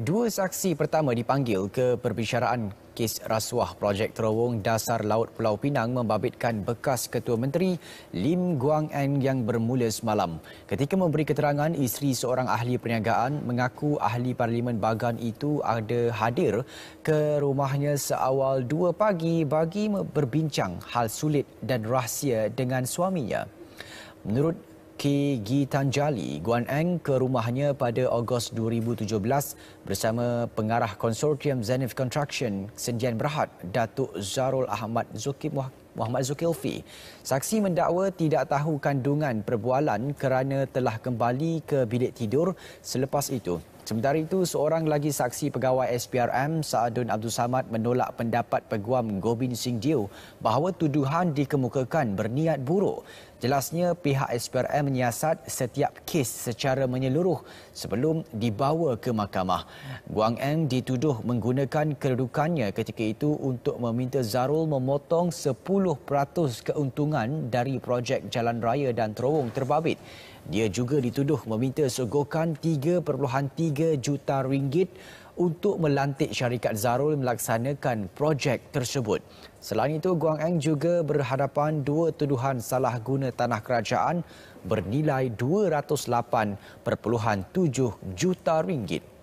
Dua saksi pertama dipanggil ke perbicaraan kes rasuah projek terowong dasar laut Pulau Pinang membabitkan bekas Ketua Menteri Lim Guang Eng yang bermula semalam. Ketika memberi keterangan, isteri seorang ahli perniagaan mengaku ahli Parlimen Bagan itu ada hadir ke rumahnya seawal 2 pagi bagi berbincang hal sulit dan rahsia dengan suaminya. Menurut K. Gitanjali Guan Eng ke rumahnya pada Ogos 2017 bersama pengarah konsortium Zenith Construction Sendian Berhad Datuk Zarul Ahmad Zuki Muhammad Zulkilfi. Saksi mendakwa tidak tahu kandungan perbualan kerana telah kembali ke bilik tidur selepas itu. Sementara itu, seorang lagi saksi pegawai SPRM Saadun Abdul Samad menolak pendapat peguam Gobin Singh Dio bahawa tuduhan dikemukakan berniat buruk. Jelasnya pihak SPRM menyiasat setiap kes secara menyeluruh sebelum dibawa ke mahkamah. Guang Eng dituduh menggunakan kedudukannya ketika itu untuk meminta Zarul memotong 10% keuntungan dari projek jalan raya dan terowong terbabit. Dia juga dituduh meminta sogokan 3.3 juta ringgit untuk melantik syarikat Zarul melaksanakan projek tersebut. Selain itu, Guang Eng juga berhadapan dua tuduhan salah guna tanah kerajaan bernilai 208.7 juta ringgit.